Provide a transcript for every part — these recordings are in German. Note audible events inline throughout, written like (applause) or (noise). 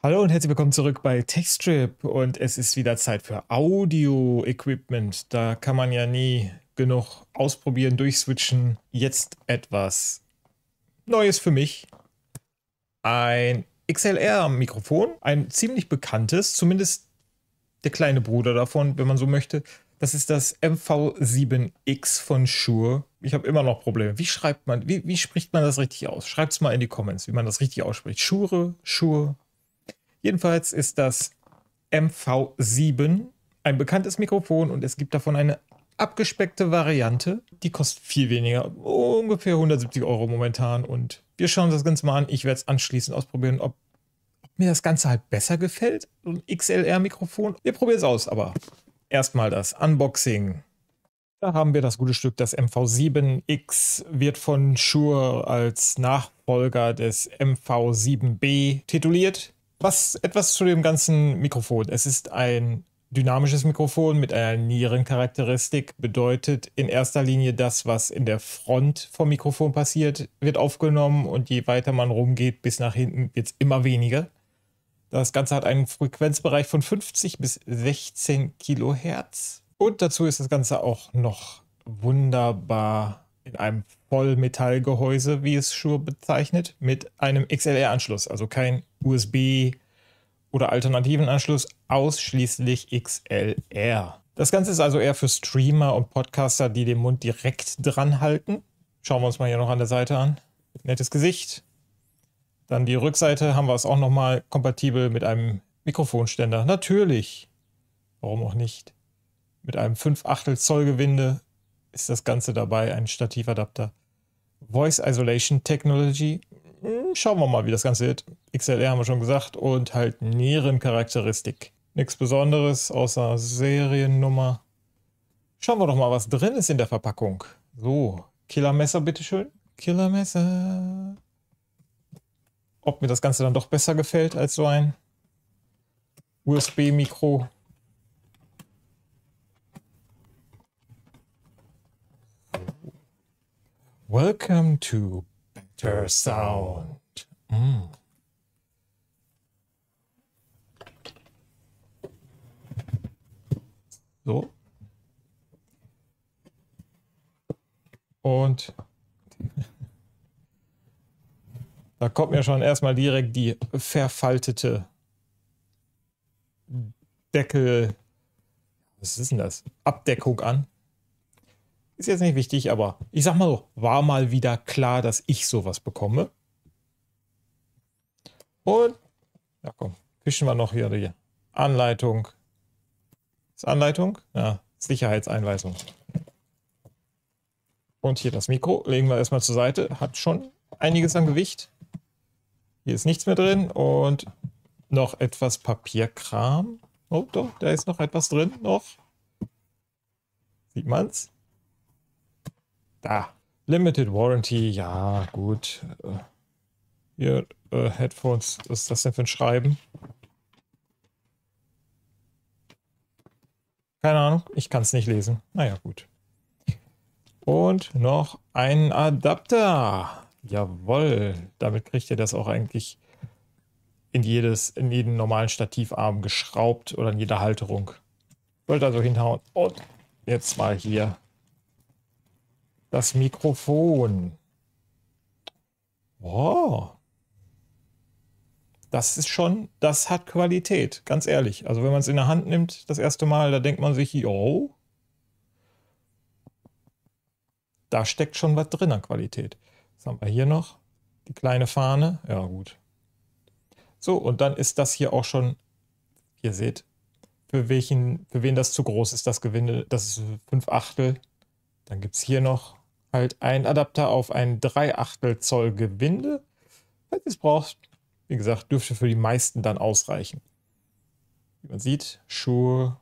Hallo und herzlich willkommen zurück bei TechStrip und es ist wieder Zeit für Audio-Equipment. Da kann man ja nie genug ausprobieren, durchswitchen. Jetzt etwas Neues für mich. Ein XLR-Mikrofon, ein ziemlich bekanntes, zumindest der kleine Bruder davon, wenn man so möchte. Das ist das MV7X von Shure. Ich habe immer noch Probleme. Wie schreibt man, wie, wie spricht man das richtig aus? Schreibt es mal in die Comments, wie man das richtig ausspricht. Shure, Shure, Jedenfalls ist das MV7 ein bekanntes Mikrofon und es gibt davon eine abgespeckte Variante. Die kostet viel weniger, ungefähr 170 Euro momentan. Und wir schauen uns das Ganze mal an. Ich werde es anschließend ausprobieren, ob, ob, mir das Ganze halt besser gefällt. So ein XLR-Mikrofon. Wir probieren es aus, aber erstmal das Unboxing. Da haben wir das gute Stück, das MV7X wird von Shure als Nachfolger des MV7B tituliert was, etwas zu dem ganzen Mikrofon. Es ist ein dynamisches Mikrofon mit einer Nierencharakteristik. bedeutet in erster Linie das, was in der Front vom Mikrofon passiert, wird aufgenommen und je weiter man rumgeht, bis nach hinten wird es immer weniger. Das Ganze hat einen Frequenzbereich von 50 bis 16 Kilohertz. Und dazu ist das Ganze auch noch wunderbar in einem Vollmetallgehäuse, wie es Shure bezeichnet, mit einem XLR-Anschluss, also kein USB oder alternativen Anschluss, ausschließlich XLR. Das Ganze ist also eher für Streamer und Podcaster, die den Mund direkt dran halten. Schauen wir uns mal hier noch an der Seite an. Nettes Gesicht. Dann die Rückseite haben wir es auch nochmal kompatibel mit einem Mikrofonständer. Natürlich. Warum auch nicht? Mit einem 5 Achtel Zoll Gewinde ist das Ganze dabei, ein Stativadapter. Voice Isolation Technology. Hm, schauen wir mal, wie das Ganze wird. XLR haben wir schon gesagt und halt Nierencharakteristik. Nichts Besonderes außer Seriennummer. Schauen wir doch mal, was drin ist in der Verpackung. So, Killermesser, bitteschön. Killermesser. Ob mir das Ganze dann doch besser gefällt als so ein USB-Mikro. Welcome to Better Sound. Mm. So. Und da kommt mir schon erstmal direkt die verfaltete Deckel. Was ist denn das? Abdeckung an. Ist jetzt nicht wichtig, aber ich sag mal so, war mal wieder klar, dass ich sowas bekomme. Und, ja komm, fischen wir noch hier die Anleitung. Ist Anleitung? Ja, Sicherheitseinweisung. Und hier das Mikro legen wir erstmal zur Seite. Hat schon einiges an Gewicht. Hier ist nichts mehr drin und noch etwas Papierkram. Oh, doch, da ist noch etwas drin, noch. Sieht man's? Da. Limited Warranty, ja, gut. Äh, hier, äh, Headphones, was ist das denn für ein Schreiben? Keine Ahnung, ich kann es nicht lesen. Naja, gut. Und noch ein Adapter. Jawoll, damit kriegt ihr das auch eigentlich in, jedes, in jeden normalen Stativarm geschraubt oder in jeder Halterung. Wollt also hinhauen. Und jetzt mal hier das Mikrofon. Oh. Das ist schon, das hat Qualität, ganz ehrlich. Also wenn man es in der Hand nimmt, das erste Mal, da denkt man sich, jo, da steckt schon was drin an Qualität. Was haben wir hier noch? Die kleine Fahne, ja gut. So, und dann ist das hier auch schon, ihr seht, für, welchen, für wen das zu groß ist, das Gewinde, das ist 5 Achtel. Dann gibt es hier noch halt ein Adapter auf ein 3,8 Zoll Gewinde. Falls ihr es braucht, wie gesagt, dürfte für die meisten dann ausreichen. Wie man sieht, Schuhe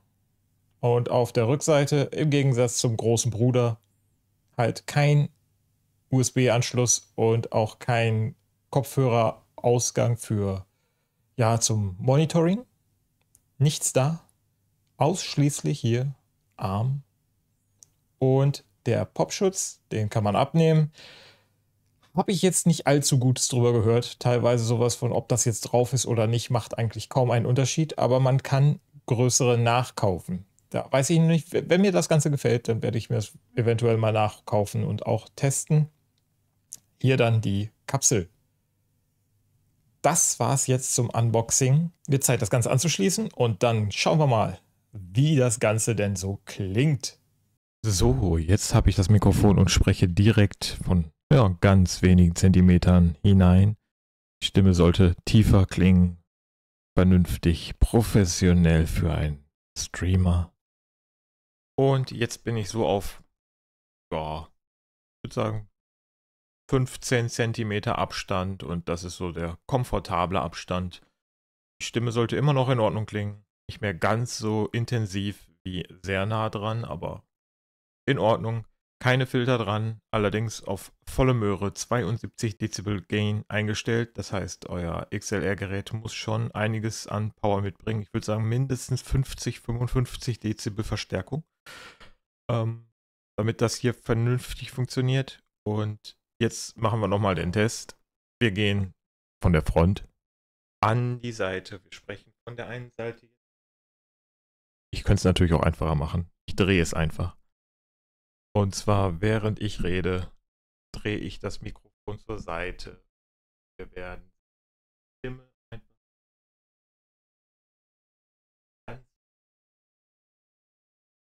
und auf der Rückseite im Gegensatz zum großen Bruder halt kein USB-Anschluss und auch kein Kopfhörerausgang für ja zum Monitoring. Nichts da. Ausschließlich hier Arm und der Popschutz, den kann man abnehmen. Habe ich jetzt nicht allzu Gutes drüber gehört. Teilweise sowas von, ob das jetzt drauf ist oder nicht, macht eigentlich kaum einen Unterschied, aber man kann größere nachkaufen. Da weiß ich nicht, wenn mir das Ganze gefällt, dann werde ich mir das eventuell mal nachkaufen und auch testen. Hier dann die Kapsel. Das war es jetzt zum Unboxing. Wird Zeit, das Ganze anzuschließen und dann schauen wir mal, wie das Ganze denn so klingt. So, jetzt habe ich das Mikrofon und spreche direkt von ja, ganz wenigen Zentimetern hinein. Die Stimme sollte tiefer klingen, vernünftig, professionell für einen Streamer. Und jetzt bin ich so auf, ja, ich würde sagen, 15 Zentimeter Abstand und das ist so der komfortable Abstand. Die Stimme sollte immer noch in Ordnung klingen. Nicht mehr ganz so intensiv wie sehr nah dran, aber in Ordnung, keine Filter dran, allerdings auf volle Möhre 72 Dezibel Gain eingestellt. Das heißt, euer XLR-Gerät muss schon einiges an Power mitbringen. Ich würde sagen, mindestens 50, 55 Dezibel Verstärkung, ähm, damit das hier vernünftig funktioniert. Und jetzt machen wir nochmal den Test. Wir gehen von der Front an die Seite. Wir sprechen von der einen Seite. Ich könnte es natürlich auch einfacher machen. Ich drehe es einfach. Und zwar, während ich rede, drehe ich das Mikrofon zur Seite. Wir werden Stimme einfach.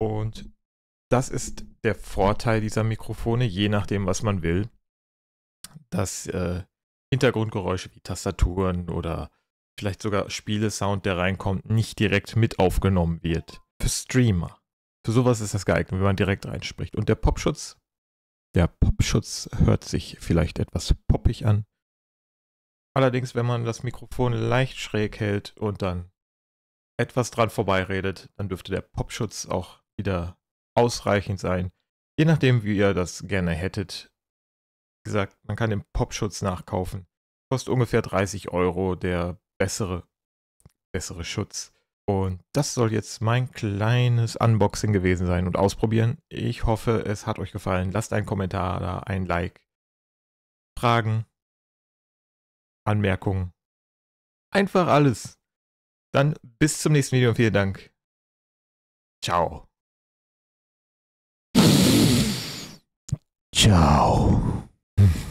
Und das ist der Vorteil dieser Mikrofone, je nachdem, was man will, dass äh, Hintergrundgeräusche wie Tastaturen oder vielleicht sogar Spielesound, der reinkommt, nicht direkt mit aufgenommen wird. Für Streamer. Für sowas ist das geeignet, wenn man direkt reinspricht. Und der Popschutz, der Popschutz hört sich vielleicht etwas poppig an. Allerdings, wenn man das Mikrofon leicht schräg hält und dann etwas dran vorbeiredet, dann dürfte der Popschutz auch wieder ausreichend sein. Je nachdem, wie ihr das gerne hättet. Wie gesagt, man kann den Popschutz nachkaufen. Kostet ungefähr 30 Euro der bessere, bessere Schutz. Und das soll jetzt mein kleines Unboxing gewesen sein und ausprobieren. Ich hoffe, es hat euch gefallen. Lasst einen Kommentar da, ein Like. Fragen, Anmerkungen. Einfach alles. Dann bis zum nächsten Video und vielen Dank. Ciao. Ciao. (laughs)